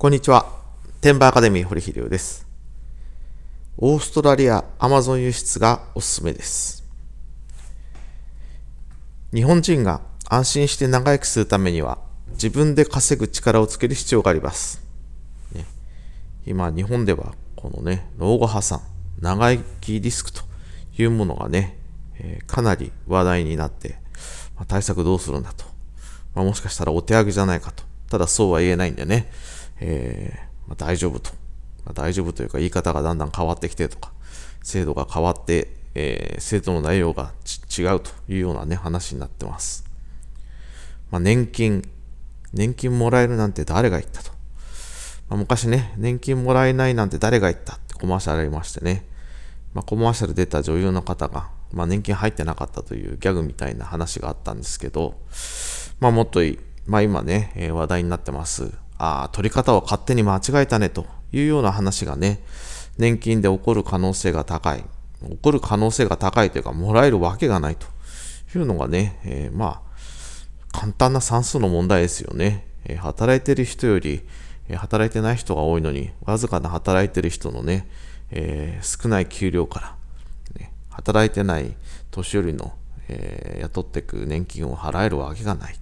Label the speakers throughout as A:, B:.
A: こんにちは。テンバーアカデミー堀秀夫です。オーストラリアアマゾン輸出がおすすめです。日本人が安心して長生きするためには自分で稼ぐ力をつける必要があります。ね、今日本ではこのね、老後破産、長生きリスクというものがね、えー、かなり話題になって、まあ、対策どうするんだと、まあ、もしかしたらお手上げじゃないかとただそうは言えないんでね、えー、まあ、大丈夫と、まあ、大丈夫というか言い方がだんだん変わってきてとか、制度が変わって、えー、制度の内容が違うというようなね、話になってます。まあ、年金、年金もらえるなんて誰が言ったと。まあ、昔ね、年金もらえないなんて誰が言ったってコマーシャルありましてね、まあ、コマーシャル出た女優の方が、まあ、年金入ってなかったというギャグみたいな話があったんですけど、まあ、もっといい、まあ、今ね、え話題になってます、あ取り方を勝手に間違えたねというような話がね、年金で起こる可能性が高い。起こる可能性が高いというか、もらえるわけがないというのがね、えー、まあ、簡単な算数の問題ですよね。えー、働いてる人より、えー、働いてない人が多いのに、わずかな働いてる人のね、え少ない給料から、ね、働いてない年寄りの、え雇ってく年金を払えるわけがない。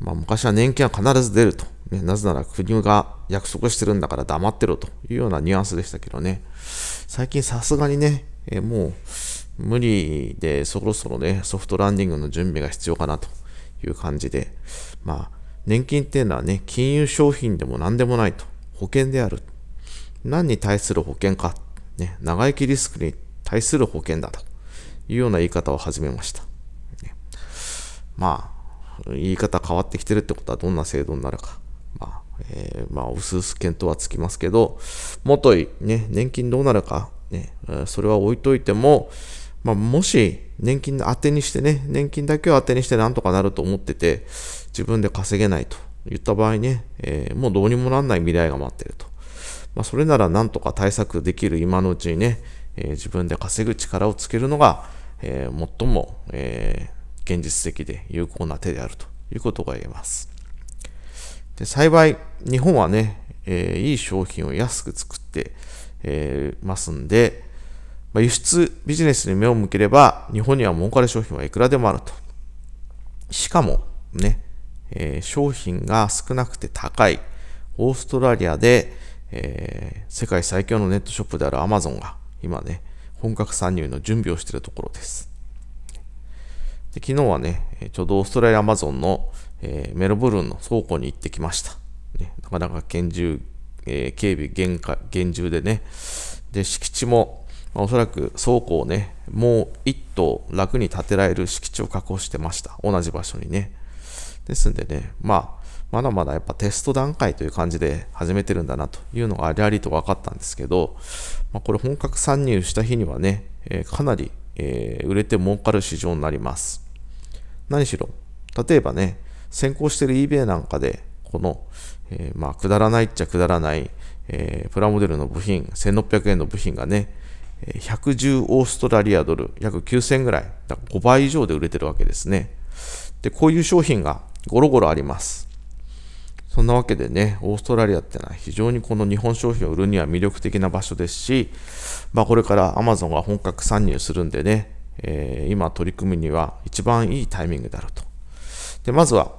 A: まあ、昔は年金は必ず出ると、ね、なぜなら国が約束してるんだから黙ってろというようなニュアンスでしたけどね、最近さすがにね、えもう無理でそろそろね、ソフトランディングの準備が必要かなという感じで、まあ、年金っていうのはね、金融商品でも何でもないと、保険である。何に対する保険か、ね、長生きリスクに対する保険だというような言い方を始めました。ね、まあ、言い方変わってきてるってことはどんな制度になるか。まあ、えー、まあ、薄々検討はつきますけど、もとい、ね、年金どうなるか、ね、それは置いといても、まあ、もし、年金当てにしてね、年金だけを当てにしてなんとかなると思ってて、自分で稼げないと言った場合ね、えー、もうどうにもなんない未来が待ってると。まあ、それならなんとか対策できる今のうちにね、えー、自分で稼ぐ力をつけるのが、えー、最も、えー、現実的で有効な手であるということが言えます。で幸い、日本はね、えー、いい商品を安く作って、えー、ますんで、まあ、輸出ビジネスに目を向ければ、日本には儲かる商品はいくらでもあると。しかも、ね、えー、商品が少なくて高い、オーストラリアで、えー、世界最強のネットショップである Amazon が今ね、本格参入の準備をしているところです。で昨日はね、ちょうどオーストラリアアマゾンの、えー、メルボルンの倉庫に行ってきました。ね、なかなか厳重、えー、警備厳か厳重でね、で敷地も、まあ、おそらく倉庫をね、もう1棟楽に建てられる敷地を確保してました。同じ場所にね。ですんでね、まあ、まだまだやっぱテスト段階という感じで始めてるんだなというのがありありと分かったんですけど、まあ、これ本格参入した日にはね、えー、かなりえー、売れて儲かる市場になります。何しろ、例えばね、先行してる eBay なんかで、この、えー、まあ、くだらないっちゃくだらない、えー、プラモデルの部品、1600円の部品がね、110オーストラリアドル、約9000ぐらい、だから5倍以上で売れてるわけですね。で、こういう商品がゴロゴロあります。そんなわけでね、オーストラリアってのは非常にこの日本商品を売るには魅力的な場所ですし、まあ、これから Amazon が本格参入するんでね、えー、今取り組むには一番いいタイミングであると。で、まずは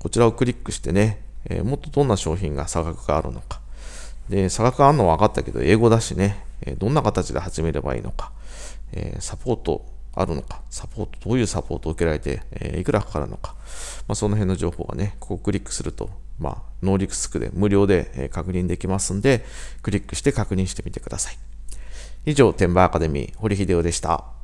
A: こちらをクリックしてね、えー、もっとどんな商品が差額があるのか。で、差額があるのは分かったけど、英語だしね、えどんな形で始めればいいのか。えサポートあるのか、サポート、どういうサポートを受けられて、えー、いくらかかるのか、まあ、その辺の情報はね、ここクリックすると、まあ、ノーリスクで無料で、え確認できますんで、クリックして確認してみてください。以上、天馬アカデミー、堀秀夫でした。